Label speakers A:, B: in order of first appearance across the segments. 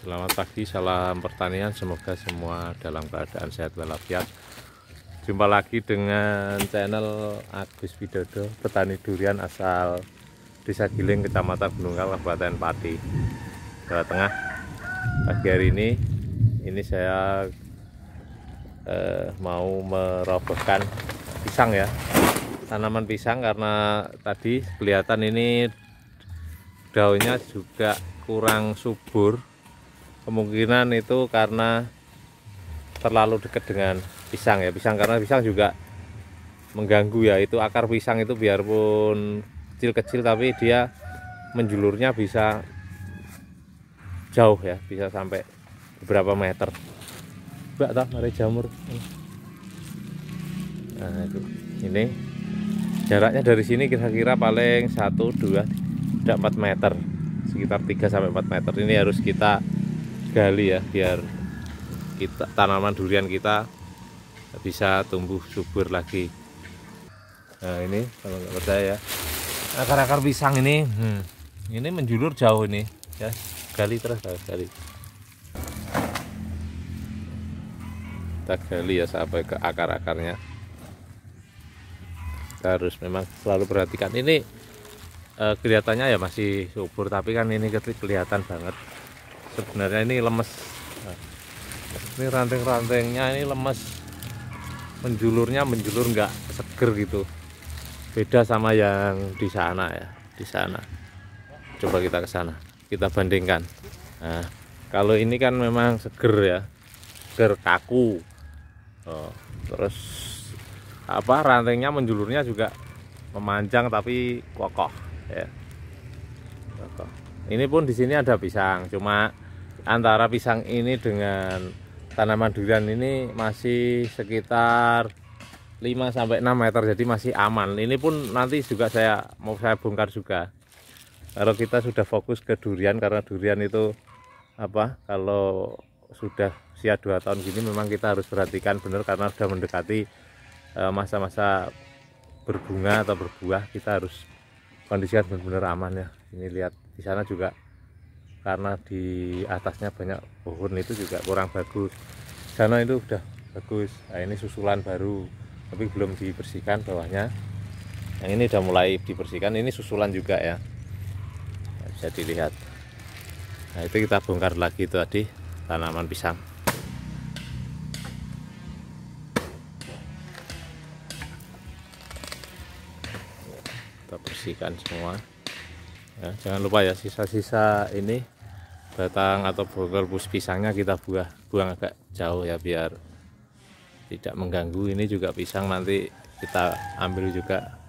A: Selamat pagi, salam pertanian. Semoga semua dalam keadaan sehat walafiat. Jumpa lagi dengan channel Agus Widodo, petani durian asal Desa Giling, Kecamatan Gunungkal, Kabupaten Pati, Jawa Tengah. Pagi hari ini, ini saya eh, mau merobohkan pisang ya, tanaman pisang karena tadi kelihatan ini daunnya juga kurang subur kemungkinan itu karena terlalu dekat dengan pisang ya pisang karena pisang juga mengganggu ya itu akar pisang itu biarpun kecil-kecil tapi dia menjulurnya bisa jauh ya bisa sampai beberapa meter mbak tak mari jamur nah itu ini jaraknya dari sini kira-kira paling 1, 2, tidak 4 meter sekitar 3 sampai 4 meter ini harus kita gali ya biar kita tanaman durian kita bisa tumbuh subur lagi nah ini kalau nggak percaya ya akar-akar pisang ini hmm, ini menjulur jauh ini ya gali terus gali kita gali ya sampai ke akar-akarnya kita harus memang selalu perhatikan ini eh, kelihatannya ya masih subur tapi kan ini kelihatan banget sebenarnya ini lemes ini ranting-rantingnya ini lemes menjulurnya menjulur nggak seger gitu beda sama yang di sana ya di sana coba kita ke sana kita bandingkan nah, kalau ini kan memang seger ya seger kaku oh, terus apa rantingnya menjulurnya juga memanjang tapi kokoh ya kokoh ini pun di sini ada pisang cuma antara pisang ini dengan tanaman durian ini masih sekitar 5 sampai 6 meter jadi masih aman ini pun nanti juga saya mau saya bongkar juga kalau kita sudah fokus ke durian karena durian itu apa kalau sudah usia 2 tahun gini memang kita harus perhatikan benar karena sudah mendekati eh, masa-masa berbunga atau berbuah kita harus kondisinya benar-benar aman ya ini lihat di sana juga karena di atasnya banyak pohon itu juga kurang bagus karena itu udah bagus nah, ini susulan baru tapi belum dibersihkan bawahnya yang nah, ini udah mulai dibersihkan ini susulan juga ya nah, bisa dilihat nah itu kita bongkar lagi itu tadi tanaman pisang kita bersihkan semua ya, jangan lupa ya sisa-sisa ini batang atau bus pisangnya kita buah buang agak jauh ya biar tidak mengganggu ini juga pisang nanti kita ambil juga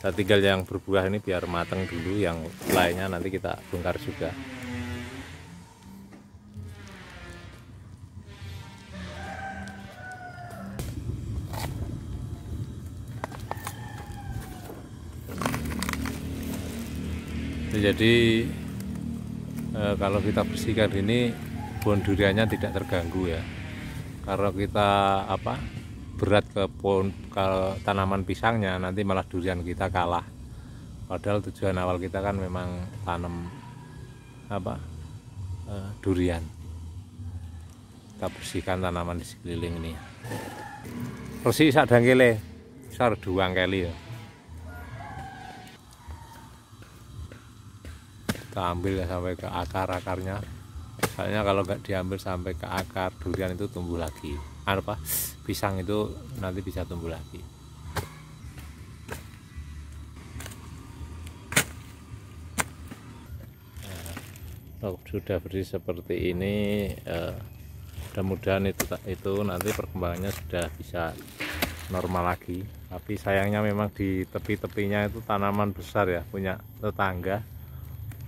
A: kita tinggal yang berbuah ini biar matang dulu yang lainnya nanti kita bongkar juga Gitu. jadi e, kalau kita bersihkan ini pohon duriannya tidak terganggu ya kalau kita apa berat ke pohon ke tanaman pisangnya nanti malah durian kita kalah padahal tujuan awal kita kan memang tanam apa e, durian kita bersihkan tanaman di sekeliling ini Persis ada dangkele besar dua kali ya ambil ya sampai ke akar-akarnya soalnya kalau nggak diambil sampai ke akar durian itu tumbuh lagi anu apa pisang itu nanti bisa tumbuh lagi nah, oh, sudah beri seperti ini eh, mudah-mudahan itu itu nanti perkembangannya sudah bisa normal lagi tapi sayangnya memang di tepi-tepinya itu tanaman besar ya punya tetangga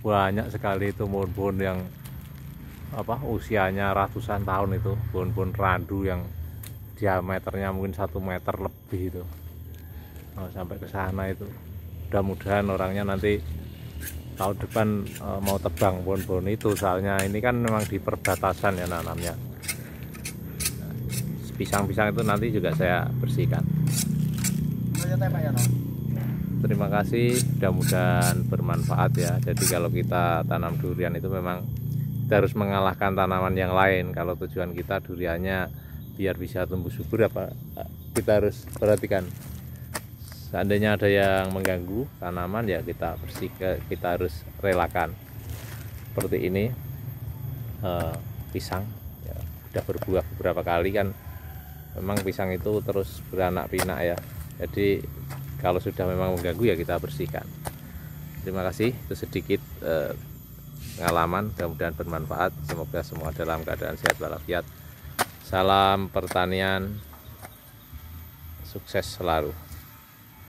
A: banyak sekali itu pohon-pohon yang apa usianya ratusan tahun itu pohon-pohon randu yang diameternya mungkin satu meter lebih itu oh, sampai ke sana itu mudah-mudahan orangnya nanti tahun depan eh, mau tebang pohon-pohon itu soalnya ini kan memang di perbatasan ya nanamnya pisang-pisang itu nanti juga saya bersihkan. Ya, Pak, ya, terima kasih mudah-mudahan bermanfaat ya jadi kalau kita tanam durian itu memang kita harus mengalahkan tanaman yang lain kalau tujuan kita duriannya biar bisa tumbuh subur apa eh, kita harus perhatikan seandainya ada yang mengganggu tanaman ya kita bersih kita harus relakan seperti ini eh, pisang ya, udah berbuah beberapa kali kan memang pisang itu terus beranak pinak ya jadi kalau sudah memang mengganggu ya kita bersihkan terima kasih itu sedikit eh, pengalaman mudah-mudahan bermanfaat semoga semua dalam keadaan sehat walafiat salam pertanian sukses selalu